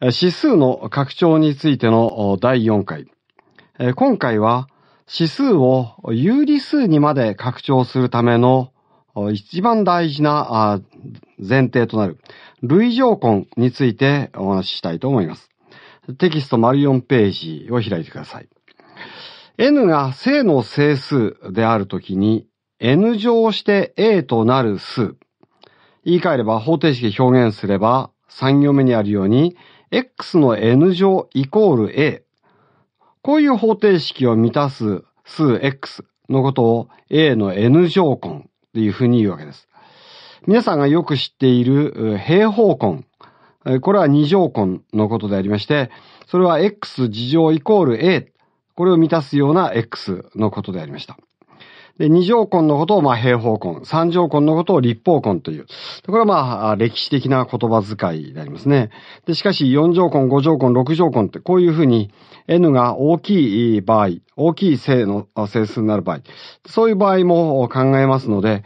指数の拡張についての第4回。今回は指数を有理数にまで拡張するための一番大事な前提となる類条根についてお話ししたいと思います。テキスト丸4ページを開いてください。n が正の整数であるときに n 乗して a となる数。言い換えれば方程式表現すれば3行目にあるように x の n 乗イコール a。こういう方程式を満たす数 x のことを a の n 乗根っていうふうに言うわけです。皆さんがよく知っている平方根。これは二乗根のことでありまして、それは x 次乗イコール a。これを満たすような x のことでありました。で、二条根のことをまあ平方根、三条根のことを立方根という。これはまあ歴史的な言葉遣いでありますね。で、しかし四条根、五条根、六条根ってこういうふうに n が大きい場合、大きい正の整数になる場合、そういう場合も考えますので、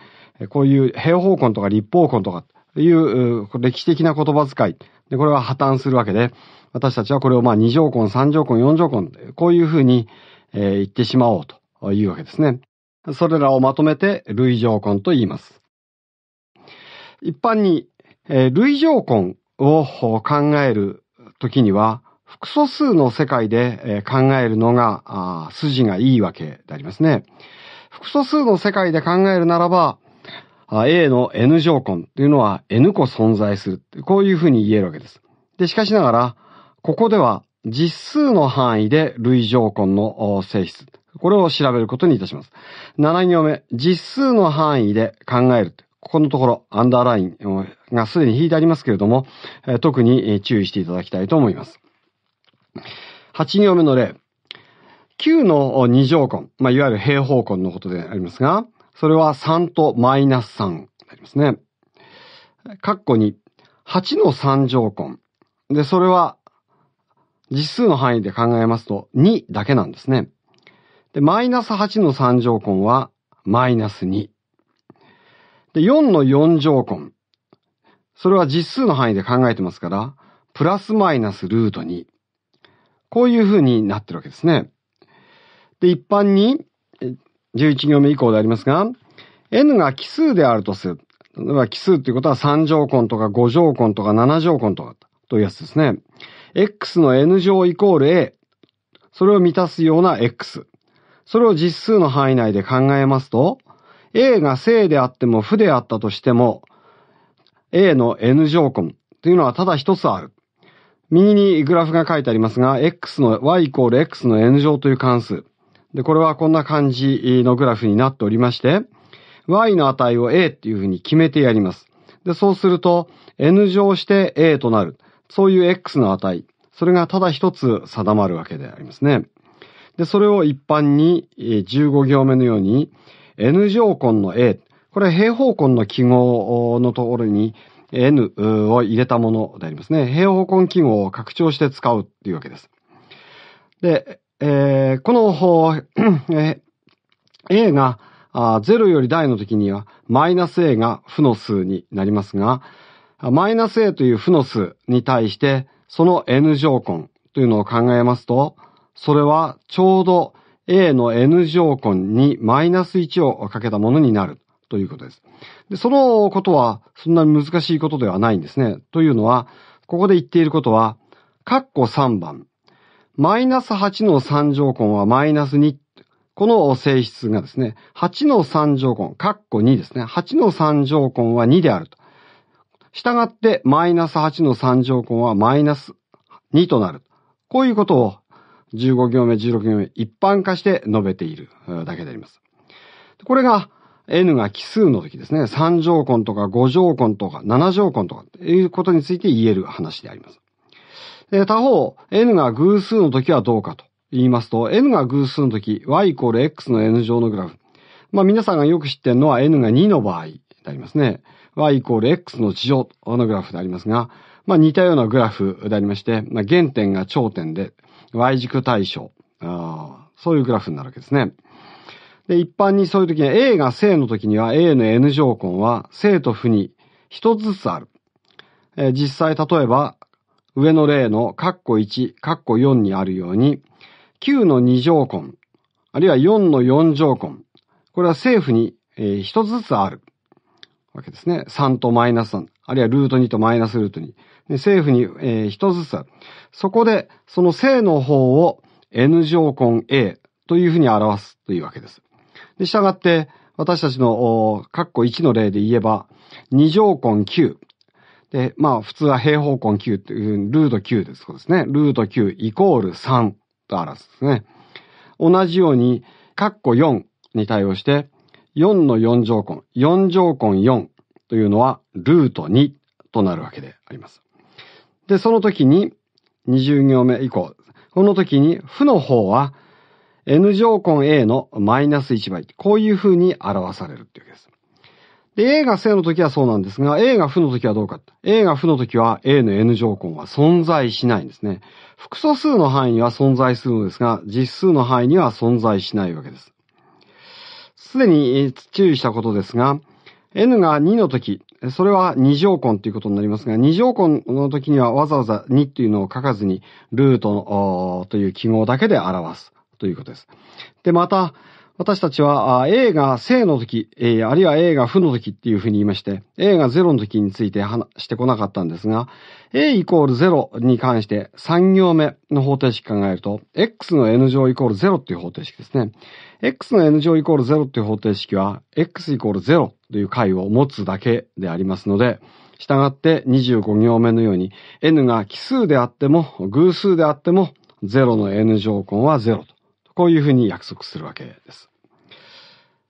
こういう平方根とか立方根とかいう歴史的な言葉遣い、で、これは破綻するわけで、私たちはこれをまあ二条根、三条根、四条根、こういうふうに、えー、言ってしまおうというわけですね。それらをまとめて類条根と言います。一般に、類条根を考えるときには、複素数の世界で考えるのが筋がいいわけでありますね。複素数の世界で考えるならば、A の N 条根というのは N 個存在する。こういうふうに言えるわけです。で、しかしながら、ここでは実数の範囲で類条根の性質、これを調べることにいたします。7行目、実数の範囲で考える。ここのところ、アンダーラインがすでに引いてありますけれども、特に注意していただきたいと思います。8行目の例。9の2乗根、まあ、いわゆる平方根のことでありますが、それは3とマイナス3になりますね。括弧に8の3乗根。で、それは実数の範囲で考えますと2だけなんですね。で、マイナス8の3乗根は、マイナス2。で、4の4乗根。それは実数の範囲で考えてますから、プラスマイナスルート2。こういう風になってるわけですね。で、一般に、11行目以降でありますが、n が奇数であるとする。例えば奇数っていうことは3乗根とか5乗根とか7乗根とかというやつですね。x の n 乗イコール a。それを満たすような x。それを実数の範囲内で考えますと、A が正であっても負であったとしても、A の N 乗根というのはただ一つある。右にグラフが書いてありますが、x の y イコール x の n 乗という関数。で、これはこんな感じのグラフになっておりまして、y の値を a っていうふうに決めてやります。で、そうすると、n 乗して a となる。そういう x の値。それがただ一つ定まるわけでありますね。で、それを一般に15行目のように N 条根の A、これ平方根の記号のところに N を入れたものでありますね。平方根記号を拡張して使うっていうわけです。で、えー、この、A が0より大の時には、マイナス A が負の数になりますが、マイナス A という負の数に対して、その N 条根というのを考えますと、それはちょうど A の N 条根にマイナス1をかけたものになるということです。で、そのことはそんなに難しいことではないんですね。というのは、ここで言っていることは、カッコ3番。マイナス8の3条根はマイナス2。この性質がですね、8の3条根、カッコ2ですね。8の3条根は2であると。したがって、マイナス8の3条根はマイナス2となる。こういうことを15行目、16行目、一般化して述べているだけであります。これが、n が奇数の時ですね、3乗根とか5乗根とか7乗根とかということについて言える話であります。で他方、n が偶数の時はどうかと言いますと、n が偶数の時、y イコール x の n 乗のグラフ。まあ皆さんがよく知ってるのは n が2の場合でありますね。y イコール x の地上のグラフでありますが、まあ似たようなグラフでありまして、まあ原点が頂点で、Y 軸対称。あそういうグラフになるわけですね。で、一般にそういう時には A が正の時には A の N 乗根は正と負に一つずつある。えー、実際例えば上の例のカッコ1、カッコ4にあるように9の2乗根、あるいは4の4乗根、これは正負に一、えー、つずつある。わけですね。3とマイナス3、あるいはルート2とマイナスルート2。政府に、えー、1つずつある。そこで、その正の方を N 乗根 A というふうに表すというわけです。で、従って、私たちの、カッコ1の例で言えば、2乗根9。で、まあ、普通は平方根9っていう、ルート9です。そうですね。ルート9イコール3と表すんですね。同じように、カッコ4に対応して、4の4乗根、4乗根4というのはルート2となるわけであります。で、その時に20行目以降、この時に負の方は n 乗根 a のマイナス1倍、こういう風に表されるというわけです。で、a が正の時はそうなんですが、a が負の時はどうか。a が負の時は a の n 乗根は存在しないんですね。複素数の範囲は存在するのですが、実数の範囲には存在しないわけです。すでに注意したことですが、n が2の時、それは二乗根ということになりますが、二乗根の時にはわざわざ2というのを書かずに、ルートという記号だけで表すということです。で、また、私たちは A が正の時、あるいは A が負の時っていうふうに言いまして、A が0の時について話してこなかったんですが、A イコール0に関して3行目の方程式考えると、X の N 乗イコール0っていう方程式ですね。X の N 乗イコール0っていう方程式は、X イコール0という解を持つだけでありますので、従って25行目のように、N が奇数であっても、偶数であっても、0の N 乗根は0と。こういうふうに約束するわけです。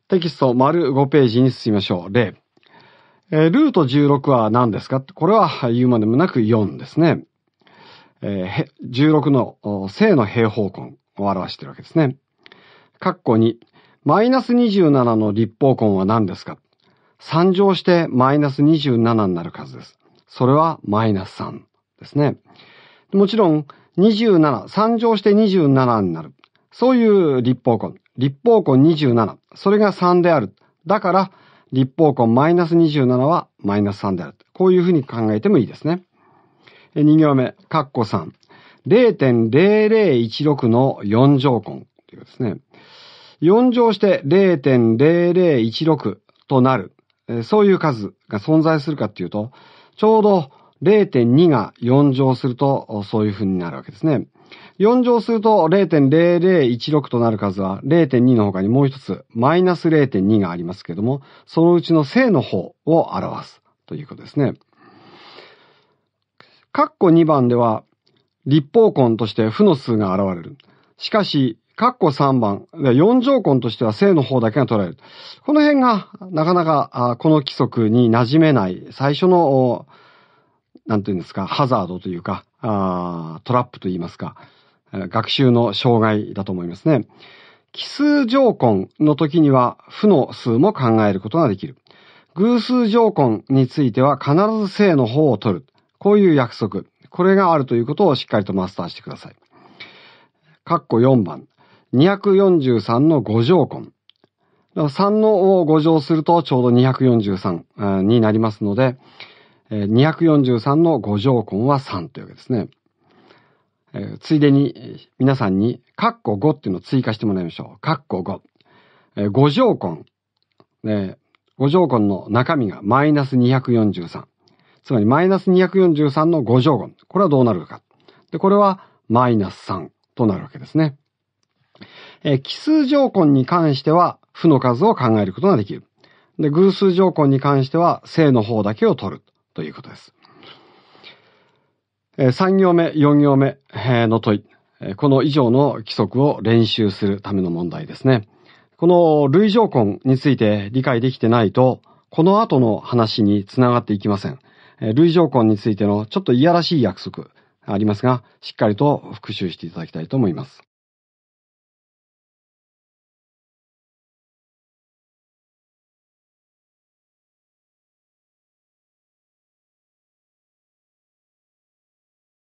テキスト丸5ページに進みましょう。例。えー、ルート16は何ですかこれは言うまでもなく4ですね。えー、16の正の平方根を表しているわけですね。括弧2。マイナス27の立方根は何ですか参乗してマイナス27になる数です。それはマイナス3ですね。もちろん、27、参乗して27になる。そういう立方根。立方根27。それが3である。だから、立方根マイナス27はマイナス3である。こういうふうに考えてもいいですね。2行目、括弧3。0.0016の4乗根ということですね。4乗して0.0016となる。そういう数が存在するかっていうと、ちょうど0.2が4乗するとそういうふうになるわけですね。4乗すると0.0016となる数は0.2の他にもう一つマイナス0.2がありますけども、そのうちの正の方を表すということですね。カッコ2番では立方根として負の数が現れる。しかし、カッ3番、4乗根としては正の方だけが取られる。この辺がなかなかこの規則に馴染めない最初のなんていうんですか、ハザードというか、あトラップといいますか、学習の障害だと思いますね。奇数条根の時には負の数も考えることができる。偶数条根については必ず正の方を取る。こういう約束。これがあるということをしっかりとマスターしてください。カッコ4番。243の5条根。3の5乗するとちょうど243になりますので、243の五条根は3というわけですね。えついでに皆さんに、カッコ5っていうのを追加してもらいましょう。カッコ5。え五条根。ね、五条根の中身がマイナス243。つまりマイナス243の五条根。これはどうなるか。で、これはマイナス3となるわけですね。え奇数条根に関しては、負の数を考えることができる。で、偶数条根に関しては、正の方だけを取る。ということです。3行目、4行目の問い。この以上の規則を練習するための問題ですね。この類条根について理解できてないと、この後の話につながっていきません。類条根についてのちょっといやらしい約束ありますが、しっかりと復習していただきたいと思います。